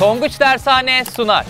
Tonguç Dershane sunar.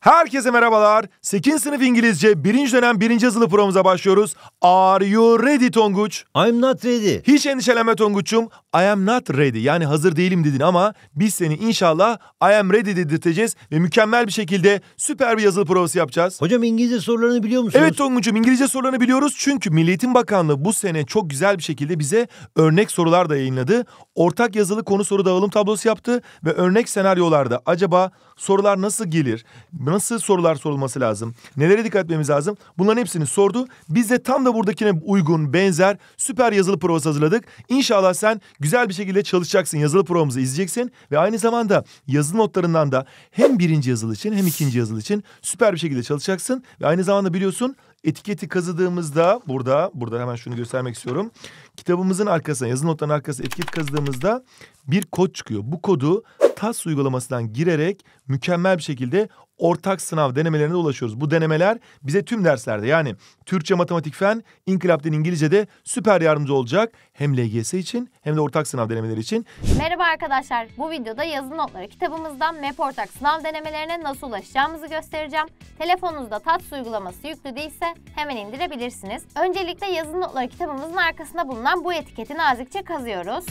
Herkese merhabalar. 8 sınıf İngilizce 1. dönem 1. yazılı programımıza başlıyoruz. Are you ready Tonguç? I'm not ready. Hiç endişelenme Tonguç'um. I am not ready. Yani hazır değilim dedin ama biz seni inşallah I am ready dedirteceğiz ve mükemmel bir şekilde süper bir yazılı provası yapacağız. Hocam İngilizce sorularını biliyor musunuz? Evet Tonguç'um İngilizce sorularını biliyoruz çünkü Milli Eğitim Bakanlığı bu sene çok güzel bir şekilde bize örnek sorular da yayınladı ortak yazılı konu soru dağılım tablosu yaptı ve örnek senaryolarda acaba sorular nasıl gelir? Nasıl sorular sorulması lazım? Nelere dikkat etmemiz lazım? Bunların hepsini sordu. Biz de tam da buradakine uygun, benzer süper yazılı provası hazırladık. İnşallah sen güzel bir şekilde çalışacaksın. Yazılı provamızı izleyeceksin ve aynı zamanda yazılı notlarından da hem birinci yazılı için hem ikinci yazılı için süper bir şekilde çalışacaksın ve aynı zamanda biliyorsun etiketi kazıdığımızda burada burada hemen şunu göstermek istiyorum. Kitabımızın arkasına yazı notlarının arkasına etiket kazıdığımızda bir kod çıkıyor. Bu kodu TAS uygulamasından girerek mükemmel bir şekilde ortak sınav denemelerine ulaşıyoruz. Bu denemeler bize tüm derslerde yani Türkçe, matematik, fen, inkılap İngilizce'de süper yardımcı olacak. Hem LGS için hem de ortak sınav denemeleri için. Merhaba arkadaşlar. Bu videoda yazı notları kitabımızdan MEP ortak sınav denemelerine nasıl ulaşacağımızı göstereceğim. Telefonunuzda TATS uygulaması yüklü değilse hemen indirebilirsiniz. Öncelikle yazı notları kitabımızın arkasında bulunan bu etiketi nazikçe kazıyoruz.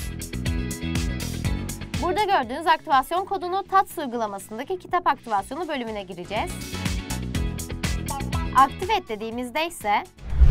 Burada gördüğünüz aktivasyon kodunu TATS uygulamasındaki kitap aktivasyonu bölümüne gireceğiz. Aktif et dediğimizde ise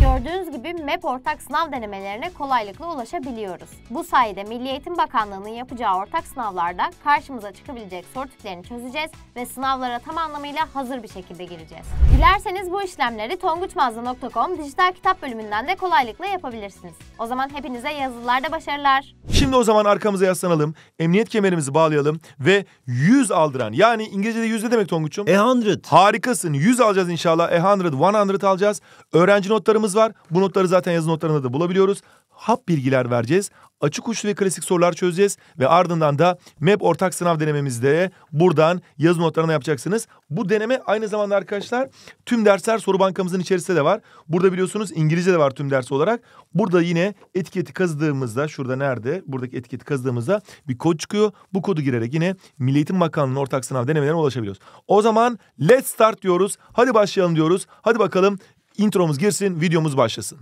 Gördüğünüz gibi MEP ortak sınav denemelerine kolaylıkla ulaşabiliyoruz. Bu sayede Milli Eğitim Bakanlığı'nın yapacağı ortak sınavlarda karşımıza çıkabilecek soru tiplerini çözeceğiz ve sınavlara tam anlamıyla hazır bir şekilde gireceğiz. Dilerseniz bu işlemleri tonguçmazda.com dijital kitap bölümünden de kolaylıkla yapabilirsiniz. O zaman hepinize yazılılarda başarılar. Şimdi o zaman arkamıza yaslanalım, emniyet kemerimizi bağlayalım ve 100 aldıran yani İngilizce'de 100 ne demek Tonguç'um? hundred. Harikasın 100 alacağız inşallah. 100, 100 alacağız. Öğrenci notlarımız notlarımız var. Bu notları zaten yazı notlarında da bulabiliyoruz. Hap bilgiler vereceğiz. Açık uçlu ve klasik sorular çözeceğiz. Ve ardından da MEP ortak sınav denememizde buradan yazı notlarına yapacaksınız. Bu deneme aynı zamanda arkadaşlar tüm dersler soru bankamızın içerisinde de var. Burada biliyorsunuz İngilizce de var tüm ders olarak. Burada yine etiketi kazdığımızda şurada nerede? Buradaki etiketi kazdığımızda bir kod çıkıyor. Bu kodu girerek yine Milli Eğitim Bakanlığı'nın ortak sınav denemelerine ulaşabiliyoruz. O zaman let's start diyoruz. Hadi başlayalım diyoruz. Hadi bakalım intromuz girsin, videomuz başlasın.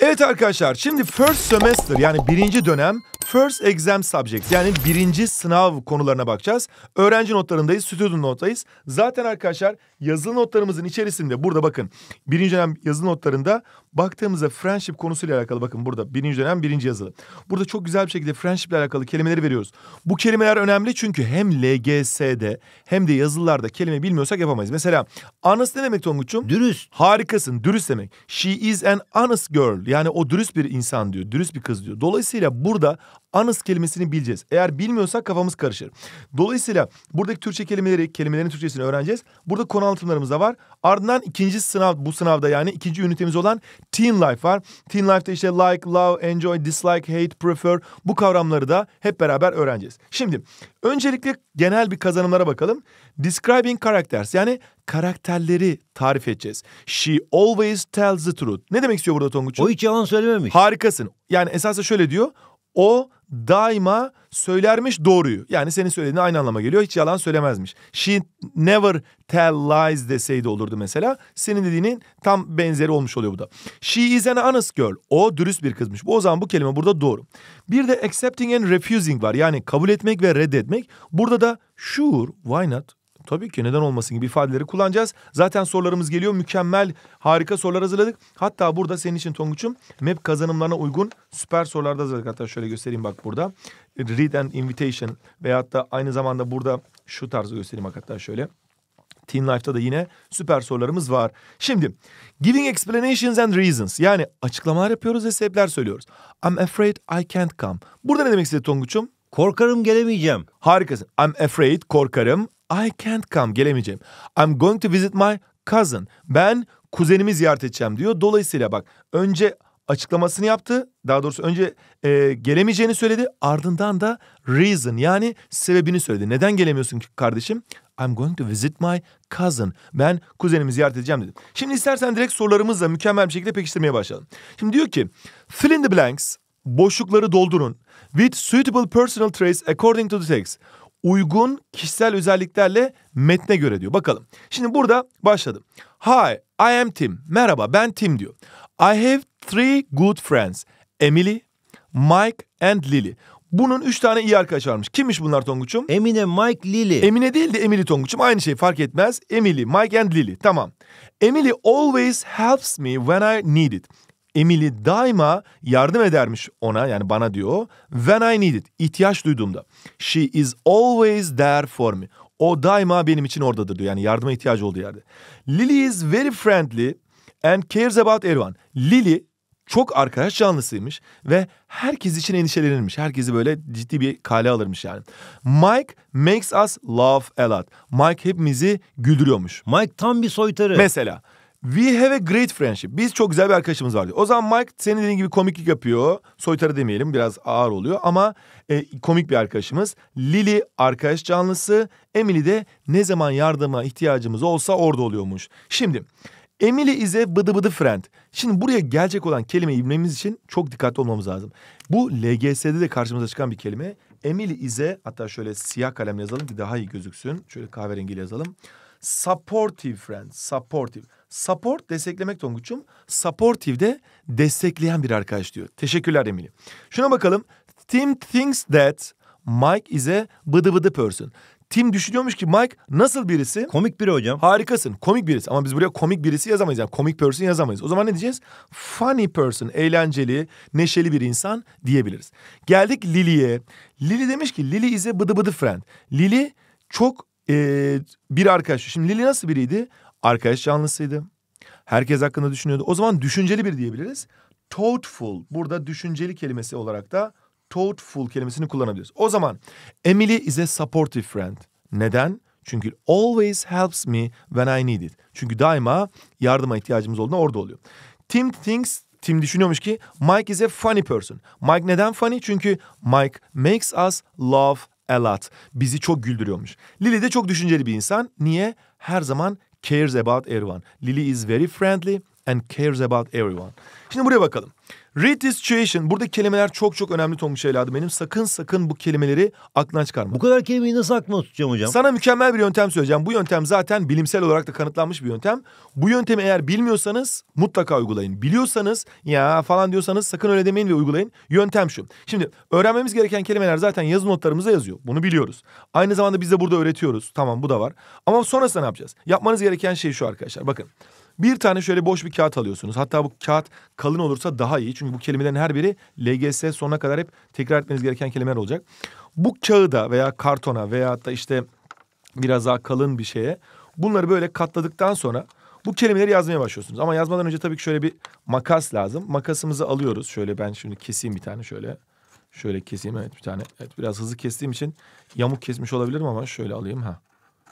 Evet arkadaşlar şimdi first semester yani birinci dönem first exam subjects yani birinci sınav konularına bakacağız. Öğrenci notlarındayız, student nottayız. Zaten arkadaşlar yazılı notlarımızın içerisinde burada bakın birinci dönem yazılı notlarında baktığımızda friendship konusuyla alakalı bakın burada birinci dönem birinci yazılı. Burada çok güzel bir şekilde friendship ile alakalı kelimeleri veriyoruz. Bu kelimeler önemli çünkü hem LGS'de hem de yazılılarda kelime bilmiyorsak yapamayız. Mesela honest ne demek Tonguç'um? Dürüst. Harikasın dürüst demek. She is an honest girl yani o dürüst bir insan diyor dürüst bir kız diyor. Dolayısıyla burada anız kelimesini bileceğiz. Eğer bilmiyorsak kafamız karışır. Dolayısıyla buradaki Türkçe kelimeleri, kelimelerin Türkçesini öğreneceğiz. Burada konu anlatımlarımız da var. Ardından ikinci sınav, bu sınavda yani ikinci ünitemiz olan Teen Life var. Teen Life'da işte like, love, enjoy, dislike, hate, prefer bu kavramları da hep beraber öğreneceğiz. Şimdi öncelikle genel bir kazanımlara bakalım. Describing characters yani karakterleri tarif edeceğiz. She always tells the truth. Ne demek istiyor burada Tonguç? O hiç yalan söylememiş. Harikasın. Yani esasında şöyle diyor. O daima söylermiş doğruyu. Yani senin söylediğin aynı anlama geliyor. Hiç yalan söylemezmiş. She never tell lies deseydi olurdu mesela. Senin dediğinin tam benzeri olmuş oluyor bu da. She is an honest girl. O dürüst bir kızmış. Bu o zaman bu kelime burada doğru. Bir de accepting and refusing var. Yani kabul etmek ve reddetmek. Burada da sure, why not? Tabii ki neden olmasın gibi ifadeleri kullanacağız. Zaten sorularımız geliyor. Mükemmel, harika sorular hazırladık. Hatta burada senin için Tonguç'um MEP kazanımlarına uygun süper sorular da hazırladık. Hatta şöyle göstereyim bak burada. Read and Invitation veyahut da aynı zamanda burada şu tarzı göstereyim bak hatta şöyle. Teen Life'da da yine süper sorularımız var. Şimdi giving explanations and reasons yani açıklamalar yapıyoruz ve sebepler söylüyoruz. I'm afraid I can't come. Burada ne demek istedi Tonguç'um? Korkarım gelemeyeceğim. Harikasın. I'm afraid korkarım. I can't come gelemeyeceğim. I'm going to visit my cousin. Ben kuzenimi ziyaret edeceğim diyor. Dolayısıyla bak önce açıklamasını yaptı. Daha doğrusu önce e, gelemeyeceğini söyledi. Ardından da reason yani sebebini söyledi. Neden gelemiyorsun ki kardeşim? I'm going to visit my cousin. Ben kuzenimi ziyaret edeceğim dedim. Şimdi istersen direkt sorularımızla mükemmel bir şekilde pekiştirmeye başlayalım. Şimdi diyor ki fill in the blanks boşlukları doldurun with suitable personal traits according to the text uygun kişisel özelliklerle metne göre diyor. Bakalım. Şimdi burada başladım. Hi, I am Tim. Merhaba, ben Tim diyor. I have three good friends. Emily, Mike and Lily. Bunun üç tane iyi arkadaş varmış. Kimmiş bunlar Tonguç'um? Emine, Mike, Lily. Emine değil de Emily Tonguç'um. Aynı şey fark etmez. Emily, Mike and Lily. Tamam. Emily always helps me when I need it. Emily daima yardım edermiş ona yani bana diyor. When I need it, ihtiyaç duyduğumda. She is always there for me. O daima benim için oradadır diyor. Yani yardıma ihtiyacı olduğu yerde. Lily is very friendly and cares about everyone. Lily çok arkadaş canlısıymış ve herkes için endişelenirmiş. Herkesi böyle ciddi bir kale alırmış yani. Mike makes us laugh a lot. Mike hepimizi güldürüyormuş. Mike tam bir soytarı. Mesela We have a great friendship. Biz çok güzel bir arkadaşımız var diyor. O zaman Mike senin dediğin gibi komiklik yapıyor. Soytarı demeyelim biraz ağır oluyor ama e, komik bir arkadaşımız. Lily arkadaş canlısı. Emily de ne zaman yardıma ihtiyacımız olsa orada oluyormuş. Şimdi Emily is a bıdı bıdı friend. Şimdi buraya gelecek olan kelime bilmemiz için çok dikkatli olmamız lazım. Bu LGS'de de karşımıza çıkan bir kelime. Emily is a hatta şöyle siyah kalemle yazalım ki daha iyi gözüksün. Şöyle kahverengiyle yazalım. Supportive friend. Supportive. Support desteklemek Tonguç'um. Supportive de destekleyen bir arkadaş diyor. Teşekkürler Emily. Şuna bakalım. Tim thinks that Mike is a bıdı bıdı person. Tim düşünüyormuş ki Mike nasıl birisi? Komik biri hocam. Harikasın. Komik birisi. Ama biz buraya komik birisi yazamayız. Yani komik person yazamayız. O zaman ne diyeceğiz? Funny person. Eğlenceli, neşeli bir insan diyebiliriz. Geldik Lily'ye. Lily demiş ki Lily is a bıdı bıdı friend. Lily çok ee, bir arkadaş. Şimdi Lily nasıl biriydi? arkadaş canlısıydı. Herkes hakkında düşünüyordu. O zaman düşünceli bir diyebiliriz. Thoughtful. Burada düşünceli kelimesi olarak da thoughtful kelimesini kullanabiliriz. O zaman Emily is a supportive friend. Neden? Çünkü always helps me when I need it. Çünkü daima yardıma ihtiyacımız olduğunda orada oluyor. Tim thinks Tim düşünüyormuş ki Mike is a funny person. Mike neden funny? Çünkü Mike makes us laugh a lot. Bizi çok güldürüyormuş. Lily de çok düşünceli bir insan. Niye? Her zaman cares about everyone. Lily is very friendly and cares about everyone. Şimdi buraya bakalım. Read this situation. Burada kelimeler çok çok önemli Tonguç evladım benim. Sakın sakın bu kelimeleri aklına çıkarma. Bu kadar kelimeyi nasıl aklıma tutacağım hocam? Sana mükemmel bir yöntem söyleyeceğim. Bu yöntem zaten bilimsel olarak da kanıtlanmış bir yöntem. Bu yöntemi eğer bilmiyorsanız mutlaka uygulayın. Biliyorsanız ya falan diyorsanız sakın öyle demeyin ve uygulayın. Yöntem şu. Şimdi öğrenmemiz gereken kelimeler zaten yazı notlarımıza yazıyor. Bunu biliyoruz. Aynı zamanda biz de burada öğretiyoruz. Tamam bu da var. Ama sonrasında ne yapacağız? Yapmanız gereken şey şu arkadaşlar. Bakın. Bir tane şöyle boş bir kağıt alıyorsunuz. Hatta bu kağıt kalın olursa daha iyi. Çünkü bu kelimelerin her biri LGS sonuna kadar hep tekrar etmeniz gereken kelimeler olacak. Bu kağıda veya kartona veya da işte biraz daha kalın bir şeye bunları böyle katladıktan sonra bu kelimeleri yazmaya başlıyorsunuz. Ama yazmadan önce tabii ki şöyle bir makas lazım. Makasımızı alıyoruz. Şöyle ben şimdi keseyim bir tane şöyle. Şöyle keseyim evet bir tane. Evet biraz hızlı kestiğim için yamuk kesmiş olabilirim ama şöyle alayım ha.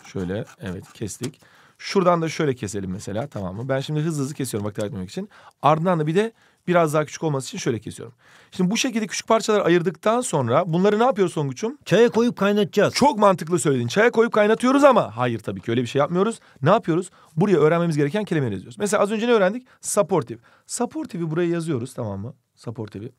Şöyle evet kestik. Şuradan da şöyle keselim mesela tamam mı? Ben şimdi hızlı hızlı kesiyorum vakit kaybetmemek için. Ardından da bir de biraz daha küçük olması için şöyle kesiyorum. Şimdi bu şekilde küçük parçalar ayırdıktan sonra bunları ne yapıyoruz Songuç'um? Çaya koyup kaynatacağız. Çok mantıklı söyledin. Çaya koyup kaynatıyoruz ama hayır tabii ki öyle bir şey yapmıyoruz. Ne yapıyoruz? Buraya öğrenmemiz gereken kelimeleri yazıyoruz. Mesela az önce ne öğrendik? Supportive. Supportive'i buraya yazıyoruz tamam mı? Supportive'i.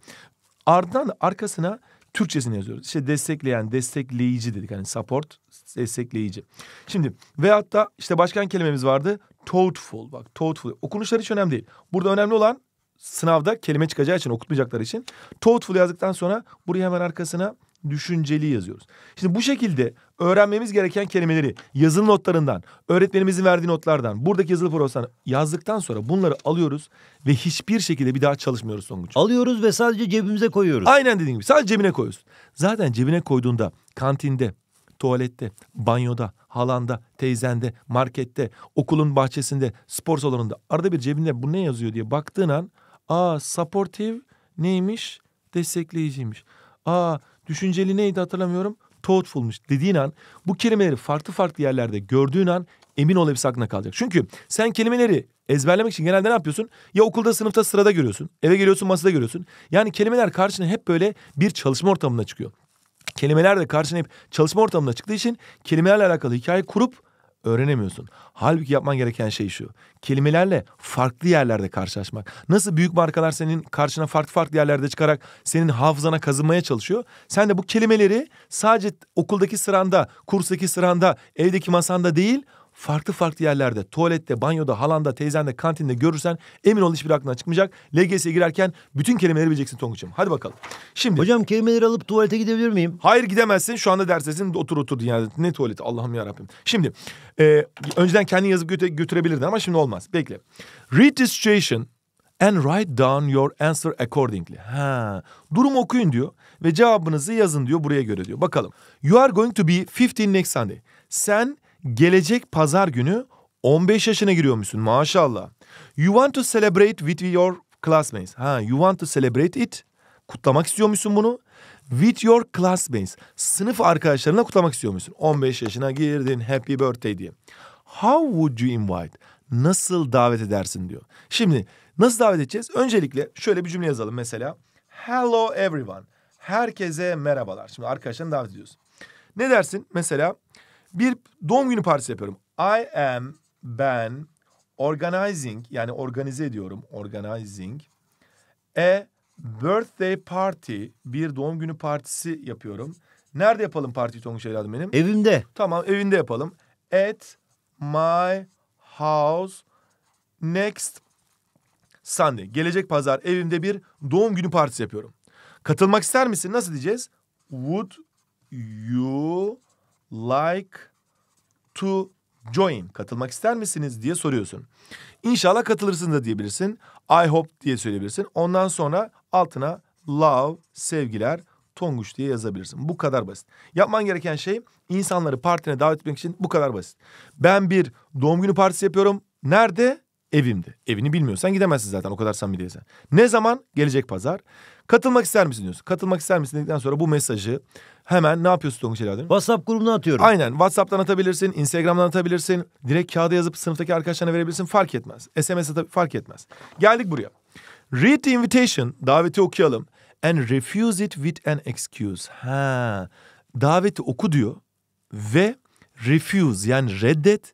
Ardından arkasına Türkçesini yazıyoruz. İşte destekleyen, destekleyici dedik. Hani support, destekleyici. Şimdi veyahut da işte başkan kelimemiz vardı. Thoughtful. Bak thoughtful. Okunuşları hiç önemli değil. Burada önemli olan sınavda kelime çıkacağı için okutmayacaklar için. Thoughtful yazdıktan sonra buraya hemen arkasına düşünceli yazıyoruz. Şimdi bu şekilde öğrenmemiz gereken kelimeleri yazılı notlarından, öğretmenimizin verdiği notlardan, buradaki yazılı profesyonel yazdıktan sonra bunları alıyoruz ve hiçbir şekilde bir daha çalışmıyoruz sonuç Alıyoruz ve sadece cebimize koyuyoruz. Aynen dediğim gibi sadece cebine koyuyorsun Zaten cebine koyduğunda kantinde, tuvalette, banyoda, halanda, teyzende, markette, okulun bahçesinde, spor salonunda arada bir cebinde bu ne yazıyor diye baktığın an aa supportive neymiş destekleyiciymiş. Aa düşünceli neydi hatırlamıyorum. Thoughtfulmuş dediğin an bu kelimeleri farklı farklı yerlerde gördüğün an emin ol hepsi aklına kalacak. Çünkü sen kelimeleri ezberlemek için genelde ne yapıyorsun? Ya okulda sınıfta sırada görüyorsun. Eve geliyorsun masada görüyorsun. Yani kelimeler karşına hep böyle bir çalışma ortamına çıkıyor. Kelimeler de karşına hep çalışma ortamına çıktığı için kelimelerle alakalı hikaye kurup öğrenemiyorsun. Halbuki yapman gereken şey şu. Kelimelerle farklı yerlerde karşılaşmak. Nasıl büyük markalar senin karşına farklı farklı yerlerde çıkarak senin hafızana kazınmaya çalışıyor. Sen de bu kelimeleri sadece okuldaki sıranda, kurstaki sıranda, evdeki masanda değil farklı farklı yerlerde tuvalette, banyoda, halanda, teyzende, kantinde görürsen emin ol hiçbir aklına çıkmayacak. LGS'ye girerken bütün kelimeleri bileceksin Tonguç'um. Hadi bakalım. Şimdi. Hocam kelimeleri alıp tuvalete gidebilir miyim? Hayır gidemezsin. Şu anda dersesin otur otur yani. Ne tuvaleti Allah'ım ya Şimdi e, önceden kendi yazıp götü götürebilirdin ama şimdi olmaz. Bekle. Read the situation and write down your answer accordingly. Ha, durum okuyun diyor ve cevabınızı yazın diyor buraya göre diyor. Bakalım. You are going to be 15 next Sunday. Sen Gelecek pazar günü 15 yaşına giriyormuşsun maşallah. You want to celebrate with your classmates. Ha, you want to celebrate it. Kutlamak istiyormuşsun bunu. With your classmates. Sınıf arkadaşlarına kutlamak istiyormuşsun. 15 yaşına girdin happy birthday diye. How would you invite? Nasıl davet edersin diyor. Şimdi nasıl davet edeceğiz? Öncelikle şöyle bir cümle yazalım mesela. Hello everyone. Herkese merhabalar. Şimdi arkadaşlarını davet ediyorsun. Ne dersin? Mesela bir doğum günü partisi yapıyorum. I am ben organizing yani organize ediyorum organizing a birthday party bir doğum günü partisi yapıyorum. Nerede yapalım partiyi Tonguç evladım benim? Evimde. Tamam evinde yapalım. At my house next Sunday. Gelecek pazar evimde bir doğum günü partisi yapıyorum. Katılmak ister misin? Nasıl diyeceğiz? Would you like to join katılmak ister misiniz diye soruyorsun. İnşallah katılırsın da diyebilirsin. I hope diye söyleyebilirsin. Ondan sonra altına love, sevgiler, tonguç diye yazabilirsin. Bu kadar basit. Yapman gereken şey insanları partine davet etmek için bu kadar basit. Ben bir doğum günü partisi yapıyorum. Nerede? Evimde. Evini bilmiyorsan gidemezsin zaten o kadar samimi değilsen. Ne zaman? Gelecek pazar. Katılmak ister misin diyorsun. Katılmak ister misin dedikten sonra bu mesajı hemen ne yapıyorsun Tonguç Eladim? WhatsApp grubuna atıyorum. Aynen WhatsApp'tan atabilirsin, Instagram'dan atabilirsin. Direkt kağıda yazıp sınıftaki arkadaşlarına verebilirsin fark etmez. SMS atıp fark etmez. Geldik buraya. Read the invitation, daveti okuyalım. And refuse it with an excuse. Ha, daveti oku diyor ve refuse yani reddet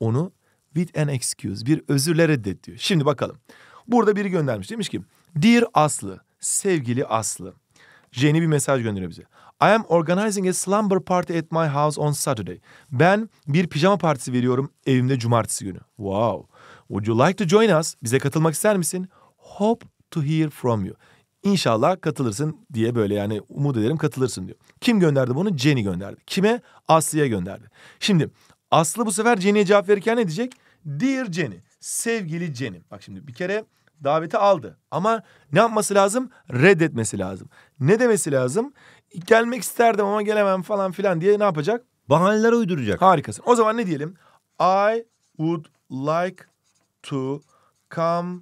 onu with an excuse. Bir özürle reddet diyor. Şimdi bakalım. Burada biri göndermiş. Demiş ki Dear Aslı, sevgili Aslı. Jenny bir mesaj gönderiyor bize. I am organizing a slumber party at my house on Saturday. Ben bir pijama partisi veriyorum evimde cumartesi günü. Wow. Would you like to join us? Bize katılmak ister misin? Hope to hear from you. İnşallah katılırsın diye böyle yani umut ederim katılırsın diyor. Kim gönderdi bunu? Jenny gönderdi. Kime? Aslı'ya gönderdi. Şimdi Aslı bu sefer Jenny'e cevap verirken ne diyecek? Dear Jenny, sevgili Jenny. Bak şimdi bir kere daveti aldı ama ne yapması lazım? Reddetmesi lazım. Ne demesi lazım? Gelmek isterdim ama gelemem falan filan diye ne yapacak? Bahaneler uyduracak. Harikasın. O zaman ne diyelim? I would like to come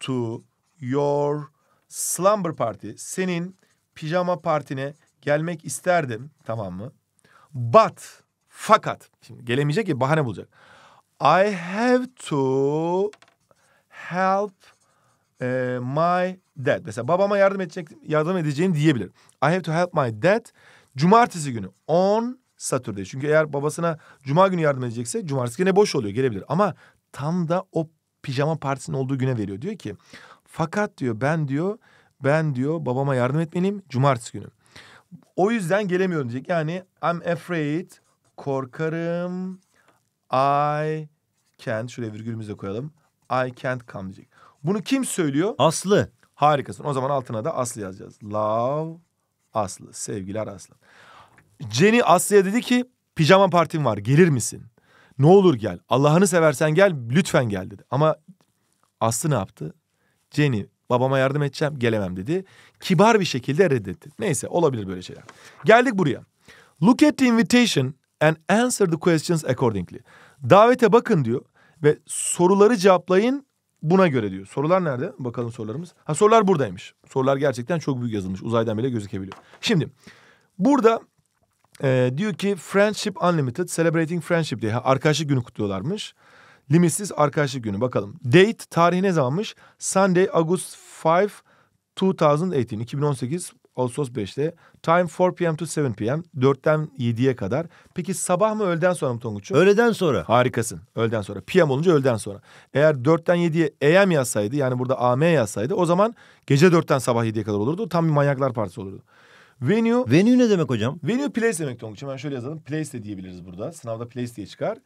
to your slumber party. Senin pijama partine gelmek isterdim. Tamam mı? But fakat şimdi gelemeyecek ki bahane bulacak. I have to help e, my dad. Mesela babama yardım edecek yardım edeceğim diyebilir. I have to help my dad cumartesi günü on Saturday. Çünkü eğer babasına cuma günü yardım edecekse cumartesi günü boş oluyor gelebilir. Ama tam da o pijama partisinin olduğu güne veriyor. Diyor ki fakat diyor ben diyor ben diyor babama yardım etmeliyim cumartesi günü. O yüzden gelemiyorum diyecek. Yani I'm afraid korkarım I can şuraya virgülümüzü koyalım. I can't come diyecek. Bunu kim söylüyor? Aslı. Harikasın. O zaman altına da Aslı yazacağız. Love Aslı. Sevgiler Aslı. Jenny Aslı'ya dedi ki pijama partim var gelir misin? Ne olur gel. Allah'ını seversen gel lütfen gel dedi. Ama Aslı ne yaptı? Jenny babama yardım edeceğim gelemem dedi. Kibar bir şekilde reddetti. Neyse olabilir böyle şeyler. Geldik buraya. Look at the invitation and answer the questions accordingly. Davete bakın diyor. Ve soruları cevaplayın buna göre diyor. Sorular nerede? Bakalım sorularımız. Ha sorular buradaymış. Sorular gerçekten çok büyük yazılmış. Uzaydan bile gözükebiliyor. Şimdi burada e, diyor ki Friendship Unlimited Celebrating Friendship diye ha, arkadaşlık günü kutluyorlarmış. Limitsiz arkadaşlık günü bakalım. Date tarihi ne zamanmış? Sunday August 5 2018, 2018 Ağustos 5'te. Time 4 p.m. to 7 p.m. 4'ten 7'ye kadar. Peki sabah mı öğleden sonra mı Tonguç'um? Öğleden sonra. Harikasın. Öğleden sonra. PM olunca öğleden sonra. Eğer 4'ten 7'ye AM yazsaydı yani burada AM yazsaydı o zaman gece 4'ten sabah 7'ye kadar olurdu. Tam bir manyaklar partisi olurdu. Venue. Venue ne demek hocam? Venue place demek Tonguç'um. Hemen şöyle yazalım. Place de diyebiliriz burada. Sınavda place diye çıkar.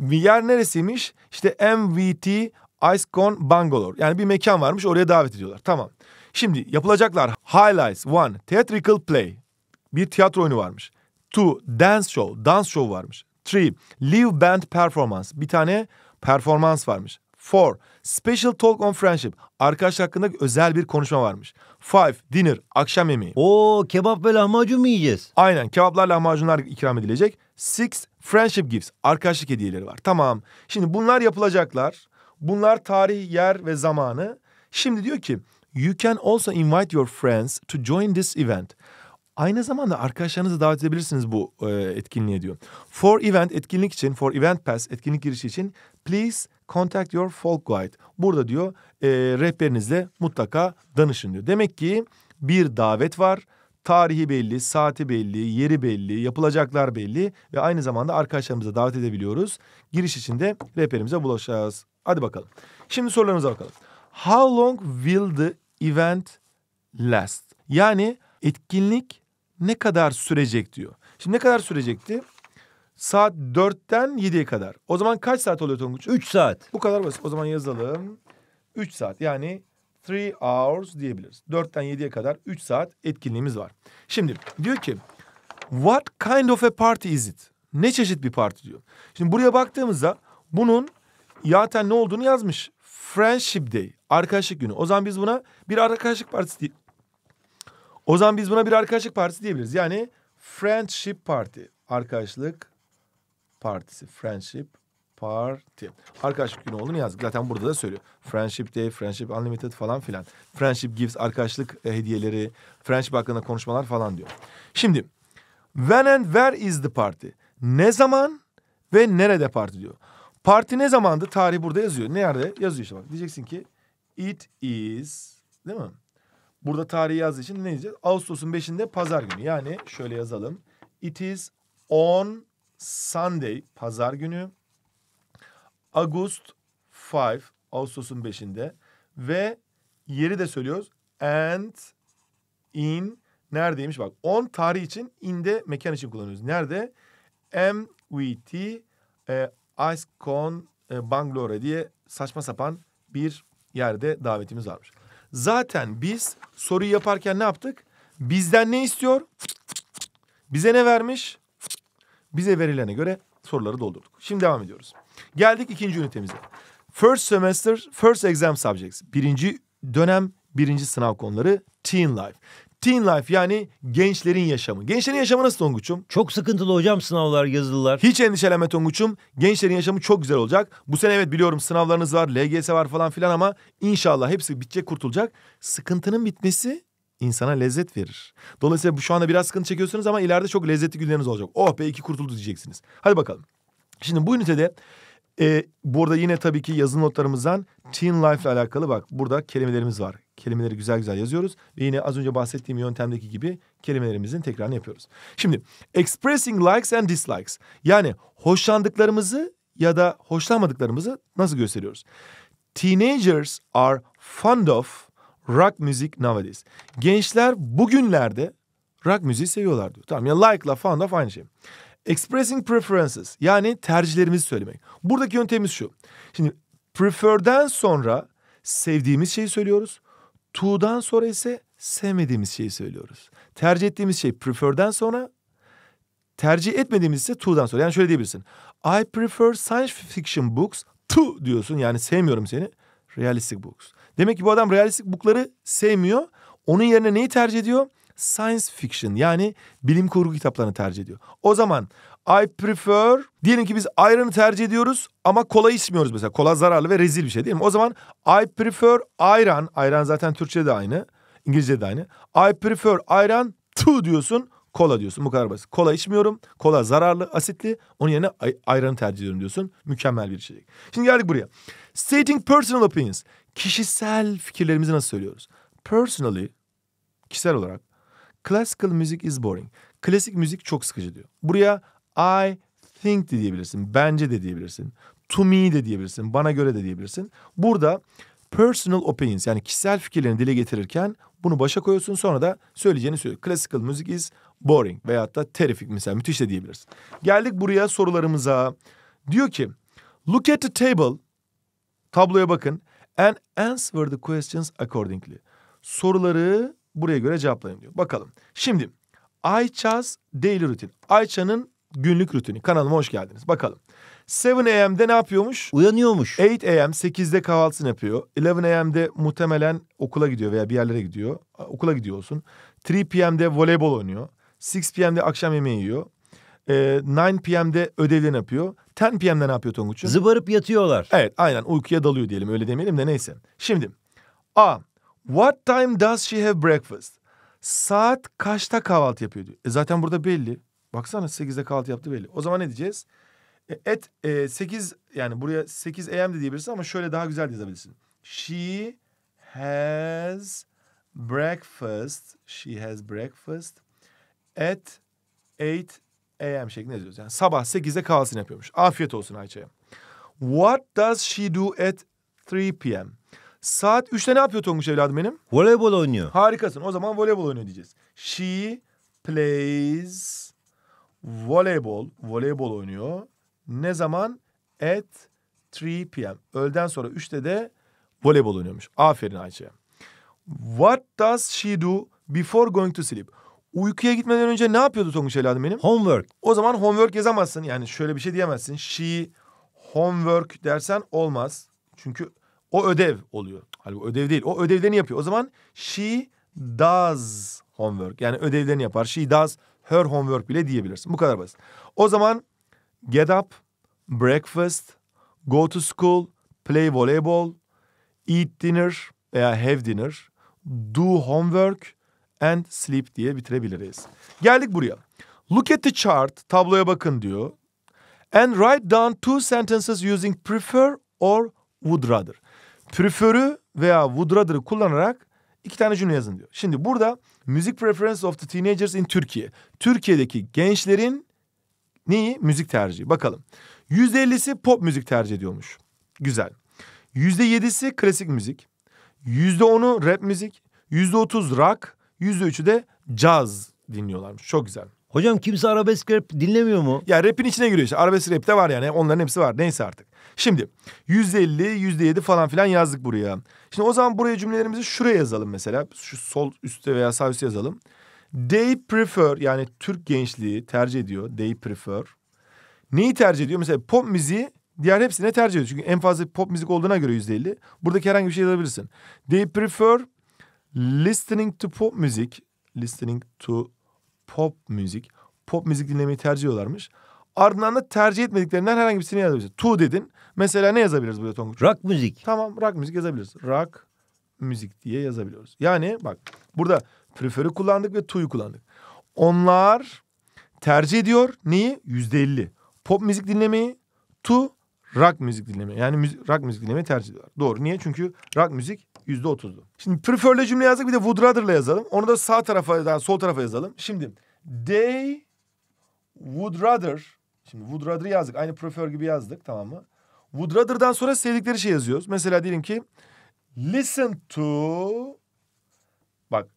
Yer neresiymiş? İşte MVT Icecon Bangalore. Yani bir mekan varmış oraya davet ediyorlar. Tamam. Şimdi yapılacaklar highlights. One, theatrical play. Bir tiyatro oyunu varmış. Two, dance show. Dans show varmış. Three, live band performance. Bir tane performans varmış. Four, special talk on friendship. Arkadaş hakkında özel bir konuşma varmış. Five, dinner. Akşam yemeği. Oo kebap ve lahmacun mu yiyeceğiz? Aynen kebaplar lahmacunlar ikram edilecek. Six, friendship gifts. Arkadaşlık hediyeleri var. Tamam. Şimdi bunlar yapılacaklar. Bunlar tarih, yer ve zamanı. Şimdi diyor ki You can also invite your friends to join this event. Aynı zamanda arkadaşlarınızı davet edebilirsiniz bu e, etkinliğe diyor. For event etkinlik için, for event pass etkinlik girişi için please contact your folk guide. Burada diyor e, rehberinizle mutlaka danışın diyor. Demek ki bir davet var. Tarihi belli, saati belli, yeri belli, yapılacaklar belli ve aynı zamanda arkadaşlarımıza davet edebiliyoruz. Giriş için de rehberimize bulaşacağız. Hadi bakalım. Şimdi sorularımıza bakalım. How long will the event last. Yani etkinlik ne kadar sürecek diyor. Şimdi ne kadar sürecekti? Saat 4'ten 7'ye kadar. O zaman kaç saat oluyor Tonguç? 3 saat. Bu kadar basit. O zaman yazalım. 3 saat yani 3 hours diyebiliriz. 4'ten 7'ye kadar 3 saat etkinliğimiz var. Şimdi diyor ki what kind of a party is it? Ne çeşit bir parti diyor. Şimdi buraya baktığımızda bunun zaten ne olduğunu yazmış. Friendship Day. Arkadaşlık günü. O zaman biz buna bir arkadaşlık partisi değil. O zaman biz buna bir arkadaşlık partisi diyebiliriz. Yani Friendship Party. Arkadaşlık partisi. Friendship Party. Arkadaşlık günü olduğunu yazdık. Zaten burada da söylüyor. Friendship Day, Friendship Unlimited falan filan. Friendship Gives, arkadaşlık e, hediyeleri, Friendship hakkında konuşmalar falan diyor. Şimdi when and where is the party? Ne zaman ve nerede parti diyor. Parti ne zamandı? Tarih burada yazıyor. Nerede? Yazıyor işte bak. Diyeceksin ki it is değil mi? Burada tarihi yazdığı için ne diyeceğiz? Ağustos'un beşinde pazar günü. Yani şöyle yazalım. It is on Sunday pazar günü. August 5 Ağustos'un beşinde ve yeri de söylüyoruz. And in neredeymiş bak. On tarih için in de mekan için kullanıyoruz. Nerede? MVT e, Ice Con e, Bangalore diye saçma sapan bir yerde davetimiz varmış. Zaten biz soruyu yaparken ne yaptık? Bizden ne istiyor? Bize ne vermiş? Bize verilene göre soruları doldurduk. Şimdi devam ediyoruz. Geldik ikinci ünitemize. First semester, first exam subjects. Birinci dönem, birinci sınav konuları teen life. Teen Life yani gençlerin yaşamı. Gençlerin yaşamı nasıl Tonguç'um? Çok sıkıntılı hocam sınavlar, yazılılar. Hiç endişelenme Tonguç'um. Gençlerin yaşamı çok güzel olacak. Bu sene evet biliyorum sınavlarınız var, LGS var falan filan ama inşallah hepsi bitecek, kurtulacak. Sıkıntının bitmesi insana lezzet verir. Dolayısıyla şu anda biraz sıkıntı çekiyorsunuz ama ileride çok lezzetli günleriniz olacak. Oh be iki kurtuldu diyeceksiniz. Hadi bakalım. Şimdi bu ünitede e, burada yine tabii ki yazılı notlarımızdan Teen Life ile alakalı bak burada kelimelerimiz var. Kelimeleri güzel güzel yazıyoruz ve yine az önce bahsettiğim yöntemdeki gibi kelimelerimizin tekrarını yapıyoruz. Şimdi expressing likes and dislikes yani hoşlandıklarımızı ya da hoşlanmadıklarımızı nasıl gösteriyoruz? Teenagers are fond of rock music nowadays. Gençler bugünlerde rock müziği seviyorlar diyor. Tamam ya like la fond of aynı şey. Expressing preferences yani tercihlerimizi söylemek. Buradaki yöntemimiz şu. Şimdi prefer'den sonra sevdiğimiz şeyi söylüyoruz. To'dan sonra ise sevmediğimiz şeyi söylüyoruz. Tercih ettiğimiz şey prefer'den sonra tercih etmediğimiz ise to'dan sonra. Yani şöyle diyebilirsin. I prefer science fiction books to diyorsun. Yani sevmiyorum seni. Realistic books. Demek ki bu adam realistic bookları sevmiyor. Onun yerine neyi tercih ediyor? science fiction yani bilim kurgu kitaplarını tercih ediyor. O zaman I prefer diyelim ki biz ayranı tercih ediyoruz ama kola içmiyoruz mesela. Kola zararlı ve rezil bir şey değil mi? O zaman I prefer ayran. Ayran zaten Türkçe de aynı. İngilizce de aynı. I prefer ayran to diyorsun. Kola diyorsun bu kadar basit. Kola içmiyorum. Kola zararlı, asitli. Onun yerine ay- tercih ediyorum diyorsun. Mükemmel bir içecek. Şimdi geldik buraya. Stating personal opinions. Kişisel fikirlerimizi nasıl söylüyoruz? Personally, kişisel olarak Classical music is boring. Klasik müzik çok sıkıcı diyor. Buraya I think de diyebilirsin. Bence de diyebilirsin. To me de diyebilirsin. Bana göre de diyebilirsin. Burada personal opinions yani kişisel fikirlerini dile getirirken bunu başa koyuyorsun sonra da söyleyeceğini söylüyor. Classical music is boring veyahut da terrific mesela müthiş de diyebilirsin. Geldik buraya sorularımıza. Diyor ki look at the table tabloya bakın and answer the questions accordingly. Soruları buraya göre cevaplayın diyor. Bakalım. Şimdi Ayça's daily rutin. Ayça'nın günlük rutini. Kanalıma hoş geldiniz. Bakalım. 7 a.m'de ne yapıyormuş? Uyanıyormuş. 8 a.m. 8'de kahvaltısını yapıyor. 11 a.m'de muhtemelen okula gidiyor veya bir yerlere gidiyor. Okula gidiyor olsun. 3 p.m'de voleybol oynuyor. 6 p.m'de akşam yemeği yiyor. E, ee, 9 p.m'de ödevlerini yapıyor. 10 p.m'de ne yapıyor Tonguç'un? Zıbarıp yatıyorlar. Evet aynen uykuya dalıyor diyelim öyle demeyelim de neyse. Şimdi A. What time does she have breakfast? Saat kaçta kahvaltı yapıyor diyor. E zaten burada belli. Baksana sekizde kahvaltı yaptı belli. O zaman ne diyeceğiz? Et e, 8 e, yani buraya 8 AM de diyebilirsin ama şöyle daha güzel yazabilirsin. She has breakfast. She has breakfast at 8 AM şeklinde yazıyoruz. Yani sabah 8'de kahvaltısını yapıyormuş. Afiyet olsun Ayça'ya. What does she do at 3 PM? Saat 3'te ne yapıyor Tonguç evladım benim? Voleybol oynuyor. Harikasın. O zaman voleybol oynuyor diyeceğiz. She plays voleybol. Voleybol oynuyor. Ne zaman? At 3 p.m. Öğleden sonra 3'te de voleybol oynuyormuş. Aferin Ayça. What does she do before going to sleep? Uykuya gitmeden önce ne yapıyordu Tonguç evladım benim? Homework. O zaman homework yazamazsın. Yani şöyle bir şey diyemezsin. She homework dersen olmaz. Çünkü o ödev oluyor. Halbuki ödev değil. O ödevlerini yapıyor. O zaman she does homework. Yani ödevlerini yapar. She does her homework bile diyebilirsin. Bu kadar basit. O zaman get up, breakfast, go to school, play voleybol, eat dinner veya have dinner, do homework and sleep diye bitirebiliriz. Geldik buraya. Look at the chart, tabloya bakın diyor. And write down two sentences using prefer or would rather prefer'ü veya would rather'ı kullanarak iki tane cümle yazın diyor. Şimdi burada Music Preference of the Teenagers in Türkiye. Türkiye'deki gençlerin neyi? Müzik tercihi. Bakalım. Yüzde ellisi pop müzik tercih ediyormuş. Güzel. Yüzde yedisi klasik müzik. Yüzde onu rap müzik. Yüzde otuz rock. Yüzde üçü de caz dinliyorlarmış. Çok güzel. Hocam kimse arabesk rap dinlemiyor mu? Ya rapin içine giriyor işte. Arabesk rap de var yani. Onların hepsi var. Neyse artık. Şimdi yüzde elli, yüzde yedi falan filan yazdık buraya. Şimdi o zaman buraya cümlelerimizi şuraya yazalım mesela. Şu sol üstte veya sağ üstte yazalım. They prefer yani Türk gençliği tercih ediyor. They prefer. Neyi tercih ediyor? Mesela pop müziği diğer hepsine tercih ediyor. Çünkü en fazla pop müzik olduğuna göre yüzde elli. Buradaki herhangi bir şey yazabilirsin. They prefer listening to pop music. Listening to pop müzik. Pop müzik dinlemeyi tercih ediyorlarmış. Ardından da tercih etmediklerinden herhangi birisini yazabiliriz. Tu dedin. Mesela ne yazabiliriz buraya Tonguç? Rock müzik. Tamam rock müzik yazabiliriz. Rock müzik diye yazabiliyoruz. Yani bak burada preferi kullandık ve tu'yu kullandık. Onlar tercih ediyor neyi? Yüzde elli. Pop müzik dinlemeyi, tu rock müzik dinlemeyi. Yani müzik, rock müzik dinlemeyi tercih ediyorlar. Doğru. Niye? Çünkü rock müzik Yüzde otuzdu. Şimdi prefer'le cümle yazdık bir de would rather'la yazalım. Onu da sağ tarafa, yani sol tarafa yazalım. Şimdi they would rather. Şimdi would rather'ı yazdık. Aynı prefer gibi yazdık tamam mı? Would rather'dan sonra sevdikleri şey yazıyoruz. Mesela diyelim ki listen to bak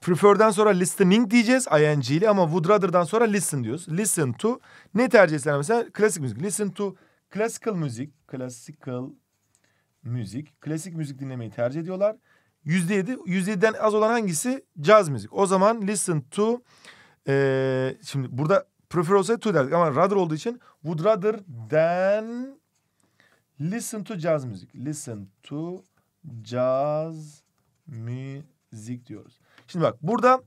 prefer'den sonra listening diyeceğiz ing ile ama would rather'dan sonra listen diyoruz. Listen to ne tercih etsem mesela klasik müzik. Listen to classical music. classical müzik. Klasik müzik dinlemeyi tercih ediyorlar. Yüzde yedi. Yüzde yediden az olan hangisi? Caz müzik. O zaman listen to... E, şimdi burada prefer olsaydı to derdik ama rather olduğu için would rather than listen to jazz müzik. Listen to jazz müzik diyoruz. Şimdi bak burada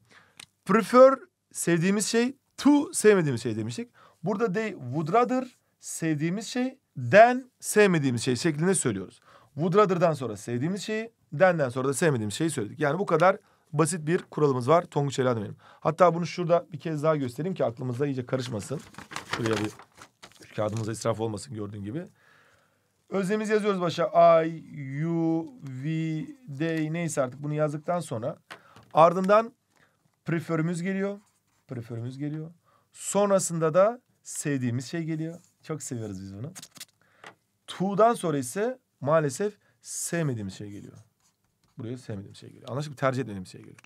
prefer sevdiğimiz şey to sevmediğimiz şey demiştik. Burada they would rather sevdiğimiz şey than sevmediğimiz şey şeklinde söylüyoruz. Would sonra sevdiğimiz şeyi, denden sonra da sevmediğimiz şeyi söyledik. Yani bu kadar basit bir kuralımız var Tonguç Elhan'ı benim. Hatta bunu şurada bir kez daha göstereyim ki aklımızda iyice karışmasın. Şuraya bir şu kağıdımıza israf olmasın gördüğün gibi. Özlemiz yazıyoruz başa. I, U, V, D neyse artık bunu yazdıktan sonra. Ardından preferimiz geliyor. Preferimiz geliyor. Sonrasında da sevdiğimiz şey geliyor. Çok seviyoruz biz bunu. To'dan sonra ise maalesef sevmediğimiz şey geliyor. Buraya sevmediğimiz şey geliyor. Anlaşıldı Tercih etmediğimiz şey geliyor.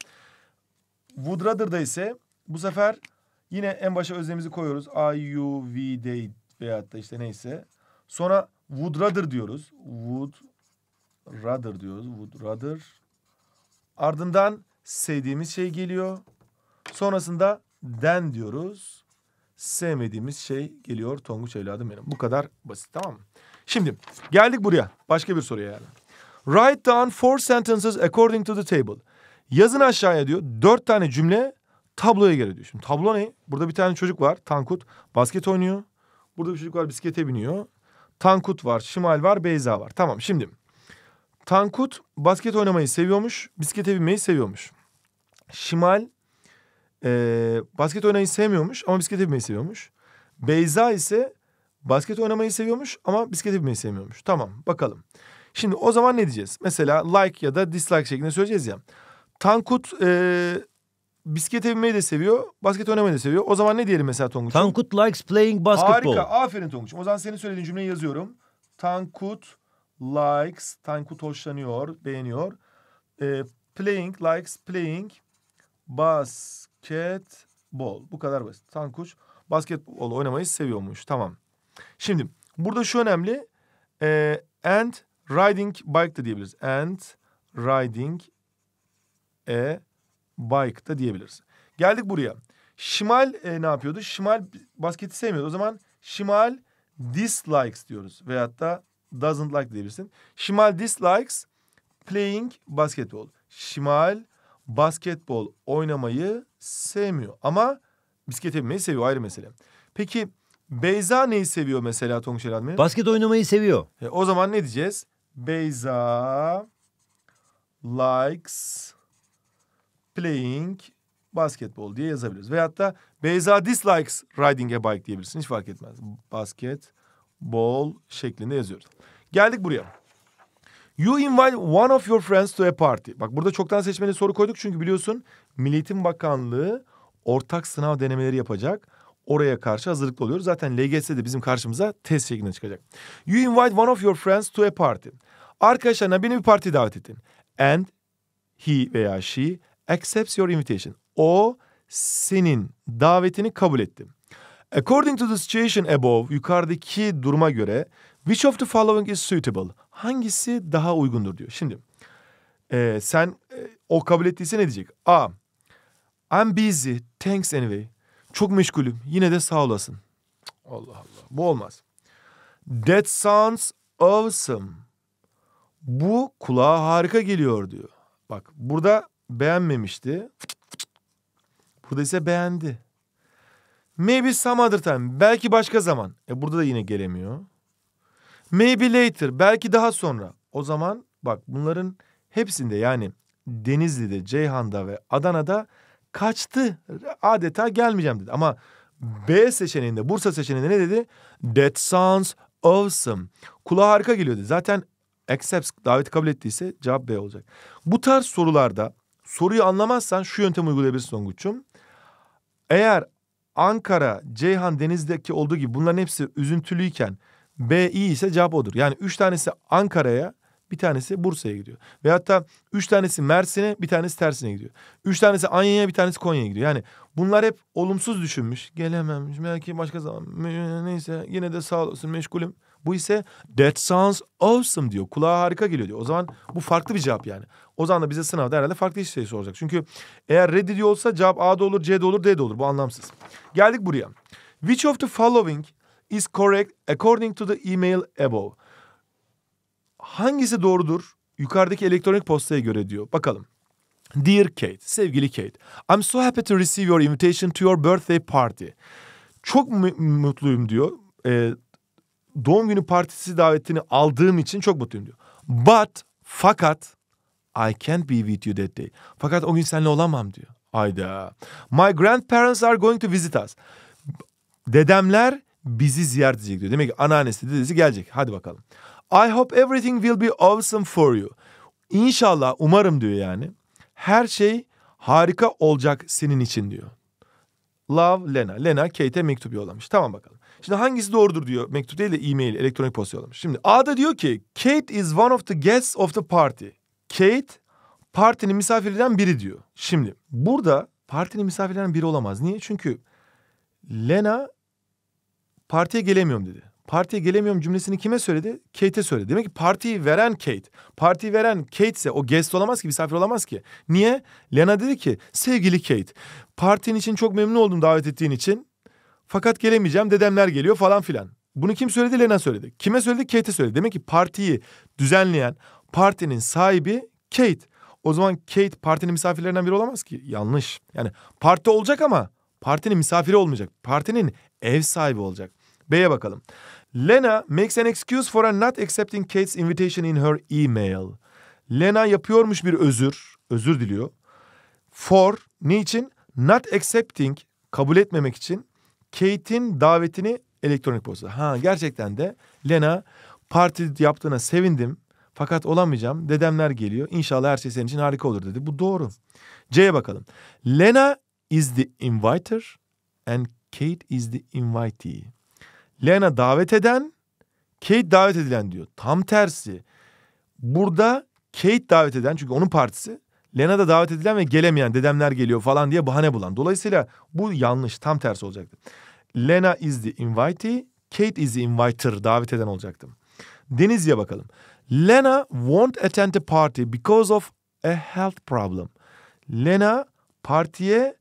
Would rather'da ise bu sefer yine en başa özlemizi koyuyoruz. I, you, we, they veyahut da işte neyse. Sonra would rather diyoruz. Would rather diyoruz. Would rather. Ardından sevdiğimiz şey geliyor. Sonrasında den diyoruz. Sevmediğimiz şey geliyor Tonguç evladım benim. Bu kadar basit tamam mı? Şimdi geldik buraya. Başka bir soruya yani. Write down four sentences according to the table. Yazın aşağıya diyor. Dört tane cümle tabloya göre diyor. Şimdi tablo ne? Burada bir tane çocuk var. Tankut basket oynuyor. Burada bir çocuk var bisiklete biniyor. Tankut var, Şimal var, Beyza var. Tamam şimdi. Tankut basket oynamayı seviyormuş. Bisiklete binmeyi seviyormuş. Şimal e, basket oynamayı sevmiyormuş ama bisiklete binmeyi seviyormuş. Beyza ise Basket oynamayı seviyormuş ama bisiklete binmeyi sevmiyormuş. Tamam bakalım. Şimdi o zaman ne diyeceğiz? Mesela like ya da dislike şeklinde söyleyeceğiz ya. Tankut e, bisiklete binmeyi de seviyor, basket oynamayı da seviyor. O zaman ne diyelim mesela Tonguç? Tankut likes playing basketball. Harika, aferin Tonguç. O zaman senin söylediğin cümleyi yazıyorum. Tankut likes, Tankut hoşlanıyor, beğeniyor. E, playing, likes playing basketball. Bu kadar basit. Tankut basketbol oynamayı seviyormuş. Tamam. Şimdi burada şu önemli. E, and riding bike da diyebiliriz. And riding a e bike da diyebiliriz. Geldik buraya. Şimal e, ne yapıyordu? Şimal basketi sevmiyordu. O zaman şimal dislikes diyoruz. Veyahut da doesn't like diyebilirsin. Şimal dislikes playing basketball. Şimal basketbol oynamayı sevmiyor. Ama bisiklete binmeyi seviyor ayrı mesele. Peki Beyza neyi seviyor mesela Tonguç Erhan Basket oynamayı seviyor. E, o zaman ne diyeceğiz? Beyza likes playing basketball diye yazabiliriz. Veyahut da Beyza dislikes riding a bike diyebilirsin. Hiç fark etmez. Basketball şeklinde yazıyoruz. Geldik buraya. You invite one of your friends to a party. Bak burada çoktan seçmeli soru koyduk çünkü biliyorsun Milli Eğitim Bakanlığı ortak sınav denemeleri yapacak oraya karşı hazırlıklı oluyoruz. Zaten LGS de bizim karşımıza test şeklinde çıkacak. You invite one of your friends to a party. Arkadaşlarına beni bir parti davet edin. And he veya she accepts your invitation. O senin davetini kabul etti. According to the situation above, yukarıdaki duruma göre which of the following is suitable? Hangisi daha uygundur diyor. Şimdi e, sen e, o kabul ettiyse ne diyecek? A. I'm busy, thanks anyway. Çok meşgulüm. Yine de sağ olasın. Allah Allah. Bu olmaz. That sounds awesome. Bu kulağa harika geliyor diyor. Bak burada beğenmemişti. Burada ise beğendi. Maybe some other time. Belki başka zaman. E burada da yine gelemiyor. Maybe later. Belki daha sonra. O zaman bak bunların hepsinde yani Denizli'de, Ceyhan'da ve Adana'da kaçtı. Adeta gelmeyeceğim dedi. Ama B seçeneğinde, Bursa seçeneğinde ne dedi? That sounds awesome. Kulağa harika geliyordu Zaten accepts daveti kabul ettiyse cevap B olacak. Bu tarz sorularda soruyu anlamazsan şu yöntemi uygulayabilirsin Songuç'um. Eğer Ankara, Ceyhan, Deniz'deki olduğu gibi bunların hepsi üzüntülüyken B iyi ise cevap odur. Yani üç tanesi Ankara'ya, bir tanesi Bursa'ya gidiyor. Ve hatta üç tanesi Mersin'e, bir tanesi tersine gidiyor. Üç tanesi Anya'ya, bir tanesi Konya'ya gidiyor. Yani bunlar hep olumsuz düşünmüş. Gelememiş, belki başka zaman. Neyse yine de sağ olasın meşgulüm. Bu ise that sounds awesome diyor. Kulağa harika geliyor diyor. O zaman bu farklı bir cevap yani. O zaman da bize sınavda herhalde farklı bir şey soracak. Çünkü eğer diyor olsa cevap A'da olur, C'de olur, D'de olur. Bu anlamsız. Geldik buraya. Which of the following is correct according to the email above? hangisi doğrudur? Yukarıdaki elektronik postaya göre diyor. Bakalım. Dear Kate, sevgili Kate. I'm so happy to receive your invitation to your birthday party. Çok mutluyum diyor. Ee, doğum günü partisi davetini aldığım için çok mutluyum diyor. But, fakat I can't be with you that day. Fakat o gün seninle olamam diyor. Ayda. My grandparents are going to visit us. Dedemler bizi ziyaret edecek diyor. Demek ki anneannesi dedesi gelecek. Hadi bakalım. I hope everything will be awesome for you. İnşallah umarım diyor yani. Her şey harika olacak senin için diyor. Love Lena. Lena Kate'e mektup yollamış. Tamam bakalım. Şimdi hangisi doğrudur diyor mektup değil de e-mail, elektronik posta yollamış. Şimdi A'da diyor ki Kate is one of the guests of the party. Kate partinin misafirlerinden biri diyor. Şimdi burada partinin misafirlerinden biri olamaz. Niye? Çünkü Lena partiye gelemiyorum dedi partiye gelemiyorum cümlesini kime söyledi? Kate'e söyledi. Demek ki partiyi veren Kate. Partiyi veren Kate ise o guest olamaz ki, misafir olamaz ki. Niye? Lena dedi ki sevgili Kate partin için çok memnun oldum davet ettiğin için. Fakat gelemeyeceğim dedemler geliyor falan filan. Bunu kim söyledi? Lena söyledi. Kime söyledi? Kate'e söyledi. Demek ki partiyi düzenleyen partinin sahibi Kate. O zaman Kate partinin misafirlerinden biri olamaz ki. Yanlış. Yani parti olacak ama partinin misafiri olmayacak. Partinin ev sahibi olacak. B'ye bakalım. Lena makes an excuse for not accepting Kate's invitation in her email. Lena yapıyormuş bir özür, özür diliyor. For, niçin? Not accepting, kabul etmemek için Kate'in davetini elektronik posta. Ha gerçekten de Lena parti yaptığına sevindim. Fakat olamayacağım. Dedemler geliyor. İnşallah her şey senin için harika olur dedi. Bu doğru. C'ye bakalım. Lena is the inviter and Kate is the invitee. Lena davet eden, Kate davet edilen diyor. Tam tersi. Burada Kate davet eden çünkü onun partisi. Lena da davet edilen ve gelemeyen dedemler geliyor falan diye bahane bulan. Dolayısıyla bu yanlış tam tersi olacaktı. Lena is the invitee, Kate is the inviter davet eden olacaktım. Denizli'ye bakalım. Lena won't attend the party because of a health problem. Lena partiye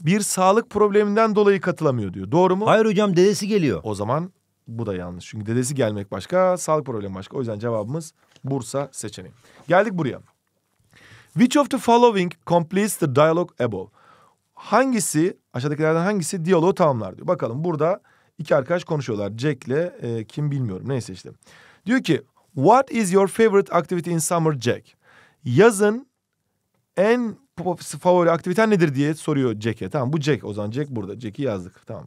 bir sağlık probleminden dolayı katılamıyor diyor. Doğru mu? Hayır hocam dedesi geliyor. O zaman bu da yanlış. Çünkü dedesi gelmek başka, sağlık problemi başka. O yüzden cevabımız Bursa seçeneği. Geldik buraya. Which of the following completes the dialogue above? Hangisi, aşağıdakilerden hangisi diyaloğu tamamlar diyor. Bakalım burada iki arkadaş konuşuyorlar. Jack'le e, kim bilmiyorum neyse işte. Diyor ki What is your favorite activity in summer Jack? Yazın en favori aktiviten nedir diye soruyor Jack'e. Tamam bu Jack o zaman Jack burada. Jack'i yazdık tamam.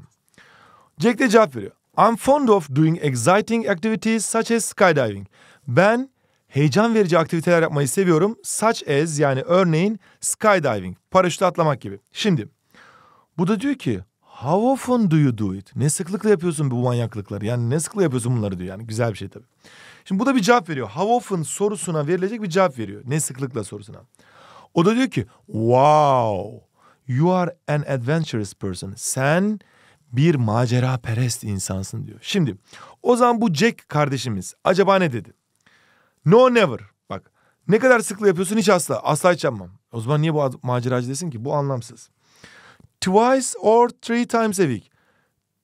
Jack de cevap veriyor. I'm fond of doing exciting activities such as skydiving. Ben heyecan verici aktiviteler yapmayı seviyorum. Such as yani örneğin skydiving, paraşütle atlamak gibi. Şimdi bu da diyor ki How often do you do it? Ne sıklıkla yapıyorsun bu manyaklıkları? Yani ne sıklıkla yapıyorsun bunları diyor. Yani güzel bir şey tabii. Şimdi bu da bir cevap veriyor. How often sorusuna verilecek bir cevap veriyor. Ne sıklıkla sorusuna. O da diyor ki wow you are an adventurous person. Sen bir macera perest insansın diyor. Şimdi o zaman bu Jack kardeşimiz acaba ne dedi? No never. Bak ne kadar sıklığı yapıyorsun hiç asla. Asla hiç yapmam. O zaman niye bu maceracı desin ki? Bu anlamsız. Twice or three times a week.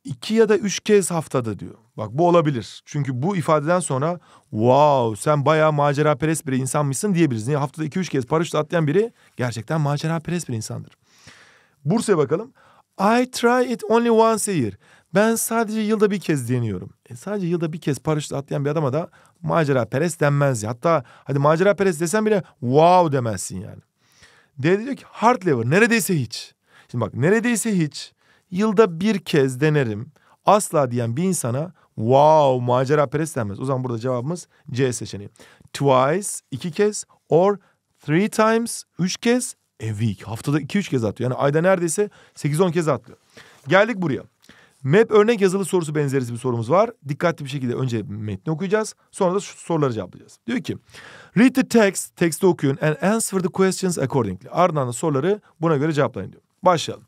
İki ya da üç kez haftada diyor. Bak bu olabilir. Çünkü bu ifadeden sonra wow sen bayağı macera perest bir insan mısın diyebiliriz. Niye? Haftada iki üç kez paraşüt atlayan biri gerçekten macera perest bir insandır. Bursa'ya bakalım. I try it only once a year. Ben sadece yılda bir kez deniyorum. E sadece yılda bir kez paraşüt atlayan bir adama da macera perest denmez. Hatta hadi macera perest desen bile wow demezsin yani. D diyor ki hard lever neredeyse hiç. Şimdi bak neredeyse hiç yılda bir kez denerim asla diyen bir insana Wow macera perest denmez. O zaman burada cevabımız C seçeneği. Twice iki kez or three times üç kez a week. Haftada iki üç kez atıyor. Yani ayda neredeyse sekiz on kez atlıyor. Geldik buraya. Map örnek yazılı sorusu benzerisi bir sorumuz var. Dikkatli bir şekilde önce metni okuyacağız. Sonra da şu soruları cevaplayacağız. Diyor ki read the text, teksti okuyun and answer the questions accordingly. Ardından da soruları buna göre cevaplayın diyor. Başlayalım.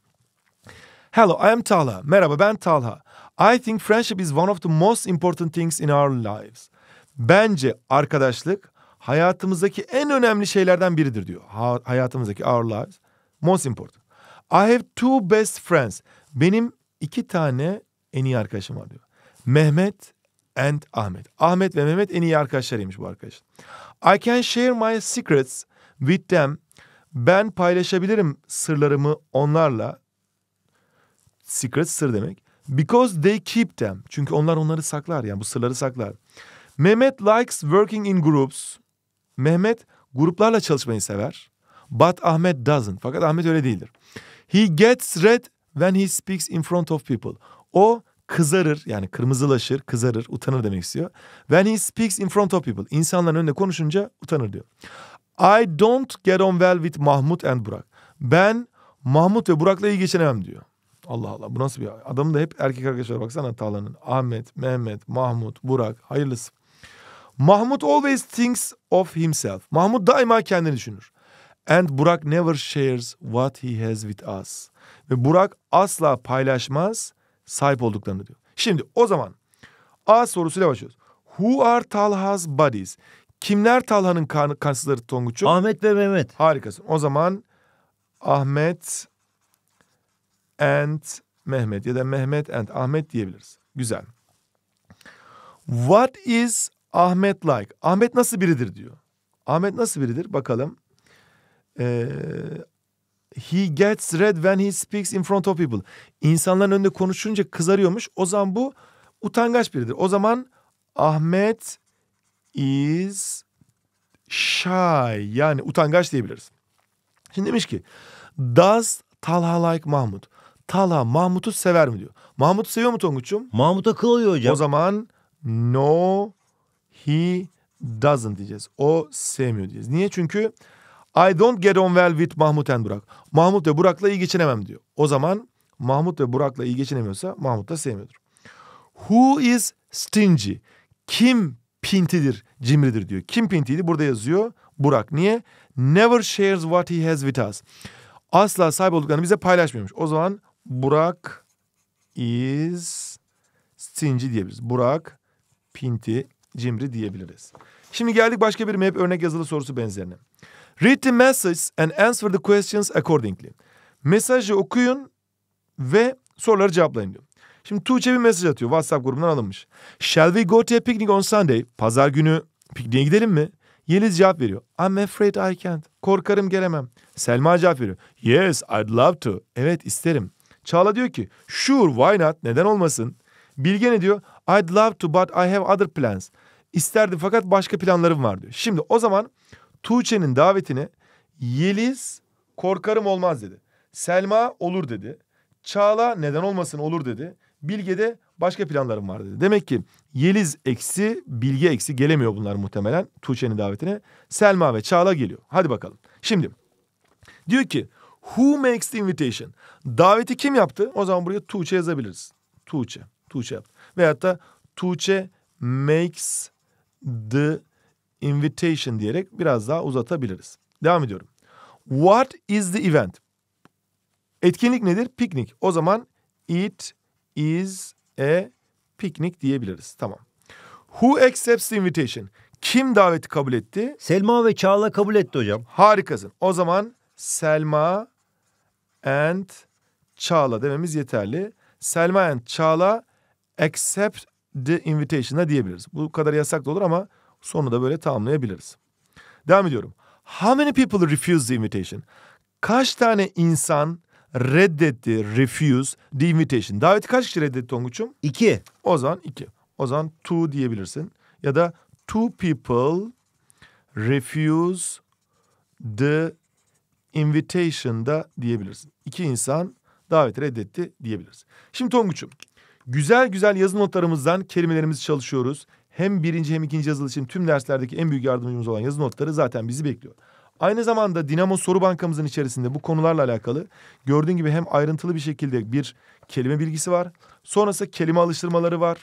Hello, I am Talha. Merhaba ben Talha. I think friendship is one of the most important things in our lives. Bence arkadaşlık hayatımızdaki en önemli şeylerden biridir diyor. Ha, hayatımızdaki our lives most important. I have two best friends. Benim iki tane en iyi arkadaşım var diyor. Mehmet and Ahmet. Ahmet ve Mehmet en iyi arkadaşlarıymış bu arkadaş. I can share my secrets with them. Ben paylaşabilirim sırlarımı onlarla. Secret sır demek. Because they keep them. Çünkü onlar onları saklar yani bu sırları saklar. Mehmet likes working in groups. Mehmet gruplarla çalışmayı sever. But Ahmet doesn't. Fakat Ahmet öyle değildir. He gets red when he speaks in front of people. O kızarır yani kırmızılaşır, kızarır, utanır demek istiyor. When he speaks in front of people. İnsanların önünde konuşunca utanır diyor. I don't get on well with Mahmut and Burak. Ben Mahmut ve Burak'la iyi geçinemem diyor. Allah Allah bu nasıl bir adam da hep erkek arkadaşlar baksana hatalarının. Ahmet, Mehmet, Mahmut, Burak hayırlısı. Mahmut always thinks of himself. Mahmut daima kendini düşünür. And Burak never shares what he has with us. Ve Burak asla paylaşmaz sahip olduklarını diyor. Şimdi o zaman A sorusuyla başlıyoruz. Who are Talha's buddies? Kimler Talha'nın kan kansızları Tonguç'u? Ahmet ve Mehmet. Harikasın. O zaman Ahmet, and Mehmet ya da Mehmet and Ahmet diyebiliriz. Güzel. What is Ahmet like? Ahmet nasıl biridir diyor. Ahmet nasıl biridir? Bakalım. Ee, he gets red when he speaks in front of people. İnsanların önünde konuşunca kızarıyormuş. O zaman bu utangaç biridir. O zaman Ahmet is shy yani utangaç diyebiliriz. Şimdi demiş ki Does Talha like Mahmut? Tala Mahmut'u sever mi diyor. Mahmut'u seviyor mu Tonguç'um? Mahmut'a kıl oluyor hocam. O zaman no he doesn't diyeceğiz. O sevmiyor diyeceğiz. Niye? Çünkü I don't get on well with Mahmut and Burak. Mahmut ve Burak'la iyi geçinemem diyor. O zaman Mahmut ve Burak'la iyi geçinemiyorsa Mahmut da sevmiyordur. Who is stingy? Kim pintidir, cimridir diyor. Kim pintiydi? Burada yazıyor Burak. Niye? Never shares what he has with us. Asla sahip olduklarını bize paylaşmıyormuş. O zaman Burak is stingy diyebiliriz. Burak pinti cimri diyebiliriz. Şimdi geldik başka bir map örnek yazılı sorusu benzerine. Read the message and answer the questions accordingly. Mesajı okuyun ve soruları cevaplayın diyor. Şimdi Tuğçe bir mesaj atıyor. WhatsApp grubundan alınmış. Shall we go to a picnic on Sunday? Pazar günü pikniğe gidelim mi? Yeliz cevap veriyor. I'm afraid I can't. Korkarım gelemem. Selma cevap veriyor. Yes, I'd love to. Evet isterim. Çağla diyor ki sure why not neden olmasın? Bilge ne diyor? I'd love to but I have other plans. İsterdim fakat başka planlarım var diyor. Şimdi o zaman Tuğçe'nin davetini Yeliz korkarım olmaz dedi. Selma olur dedi. Çağla neden olmasın olur dedi. Bilge de başka planlarım var dedi. Demek ki Yeliz eksi Bilge eksi gelemiyor bunlar muhtemelen Tuğçe'nin davetine. Selma ve Çağla geliyor. Hadi bakalım. Şimdi diyor ki Who makes the invitation? Daveti kim yaptı? O zaman buraya Tuğçe yazabiliriz. Tuğçe. Tuğçe yaptı. Veyahut da Tuğçe makes the invitation diyerek biraz daha uzatabiliriz. Devam ediyorum. What is the event? Etkinlik nedir? Piknik. O zaman it is a piknik diyebiliriz. Tamam. Who accepts the invitation? Kim daveti kabul etti? Selma ve Çağla kabul etti hocam. Harikasın. O zaman Selma and Çağla dememiz yeterli. Selma and Çağla accept the invitation da diyebiliriz. Bu kadar yasak da olur ama sonu da böyle tamamlayabiliriz. Devam ediyorum. How many people refused the invitation? Kaç tane insan reddetti, refuse the invitation? Daveti kaç kişi reddetti Tonguç'um? İki. O zaman iki. O zaman two diyebilirsin. Ya da two people refuse the invitation'da diyebilirsin. İki insan daveti reddetti diyebiliriz. Şimdi Tonguç'um güzel güzel yazı notlarımızdan kelimelerimizi çalışıyoruz. Hem birinci hem ikinci yazılı için tüm derslerdeki en büyük yardımcımız olan yazı notları zaten bizi bekliyor. Aynı zamanda Dinamo Soru Bankamızın içerisinde bu konularla alakalı gördüğün gibi hem ayrıntılı bir şekilde bir kelime bilgisi var. Sonrası kelime alıştırmaları var.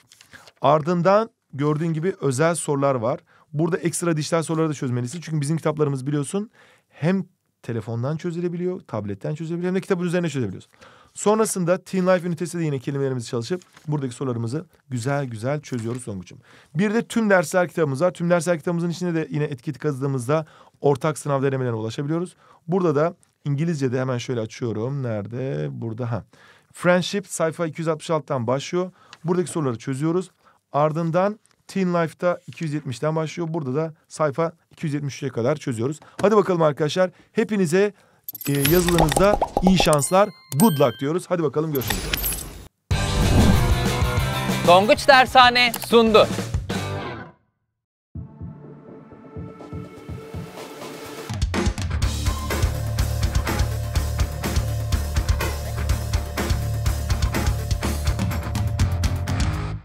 Ardından gördüğün gibi özel sorular var. Burada ekstra dijital soruları da çözmelisin. Çünkü bizim kitaplarımız biliyorsun hem telefondan çözülebiliyor, tabletten çözülebiliyor hem de kitabın üzerine çözebiliyorsun. Sonrasında Teen Life ünitesi de yine kelimelerimizi çalışıp buradaki sorularımızı güzel güzel çözüyoruz Songuç'um. Bir de tüm dersler kitabımız var. Tüm dersler kitabımızın içinde de yine etiket kazıdığımızda ortak sınav denemelerine ulaşabiliyoruz. Burada da İngilizce'de hemen şöyle açıyorum. Nerede? Burada ha. Friendship sayfa 266'tan başlıyor. Buradaki soruları çözüyoruz. Ardından Teen Life'da 270'ten başlıyor. Burada da sayfa 273'e kadar çözüyoruz. Hadi bakalım arkadaşlar. Hepinize e, yazılınızda iyi şanslar, good luck diyoruz. Hadi bakalım görüşmek üzere. Tonguç Dershane sundu.